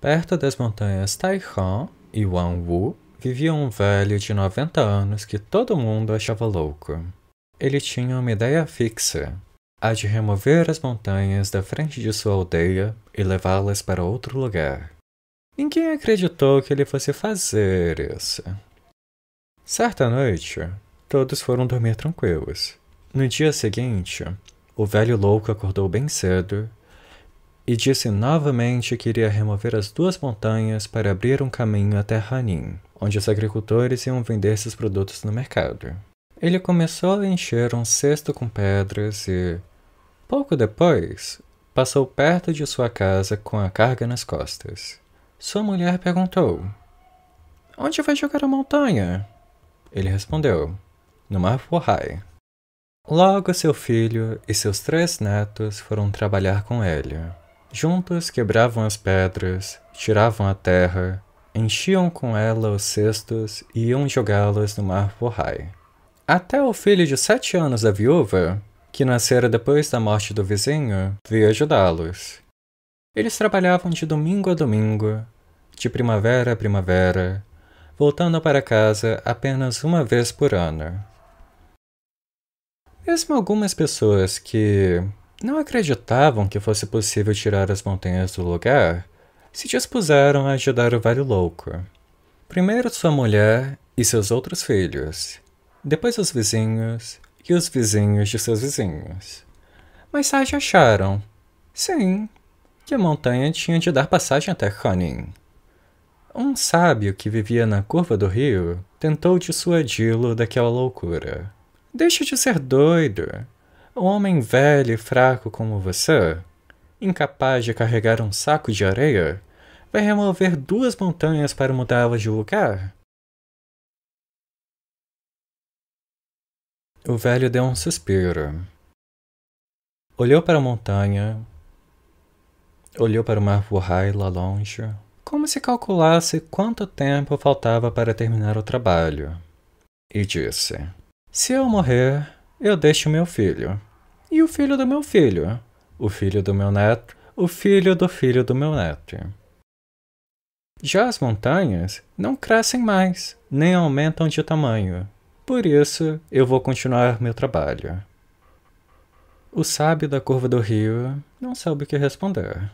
Perto das montanhas Taihan e Wanwu vivia um velho de 90 anos que todo mundo achava louco. Ele tinha uma ideia fixa, a de remover as montanhas da frente de sua aldeia e levá-las para outro lugar. Ninguém acreditou que ele fosse fazer isso. Certa noite, todos foram dormir tranquilos. No dia seguinte, o velho louco acordou bem cedo e disse novamente que iria remover as duas montanhas para abrir um caminho até Hanin, onde os agricultores iam vender seus produtos no mercado. Ele começou a encher um cesto com pedras e, pouco depois, passou perto de sua casa com a carga nas costas. Sua mulher perguntou: Onde vai jogar a montanha? Ele respondeu: No Mar Pohai. Logo, seu filho e seus três netos foram trabalhar com ele. Juntos quebravam as pedras, tiravam a terra, enchiam com ela os cestos e iam jogá-las no mar Bohai. Até o filho de sete anos da viúva, que nascera depois da morte do vizinho, veio ajudá-los. Eles trabalhavam de domingo a domingo, de primavera a primavera, voltando para casa apenas uma vez por ano. Mesmo algumas pessoas que não acreditavam que fosse possível tirar as montanhas do lugar, se dispuseram a ajudar o Vale Louco. Primeiro sua mulher e seus outros filhos, depois os vizinhos e os vizinhos de seus vizinhos. Mas tarde acharam, sim, que a montanha tinha de dar passagem até Hanin. Um sábio que vivia na curva do rio tentou dissuadi-lo daquela loucura. Deixa de ser doido, um Homem velho e fraco como você, incapaz de carregar um saco de areia, vai remover duas montanhas para mudá-las de lugar? O velho deu um suspiro. Olhou para a montanha, olhou para o mar Wuhai lá longe, como se calculasse quanto tempo faltava para terminar o trabalho, e disse: Se eu morrer, eu deixo meu filho. E o filho do meu filho. O filho do meu neto. O filho do filho do meu neto. Já as montanhas não crescem mais, nem aumentam de tamanho. Por isso, eu vou continuar meu trabalho. O sábio da curva do rio não sabe o que responder.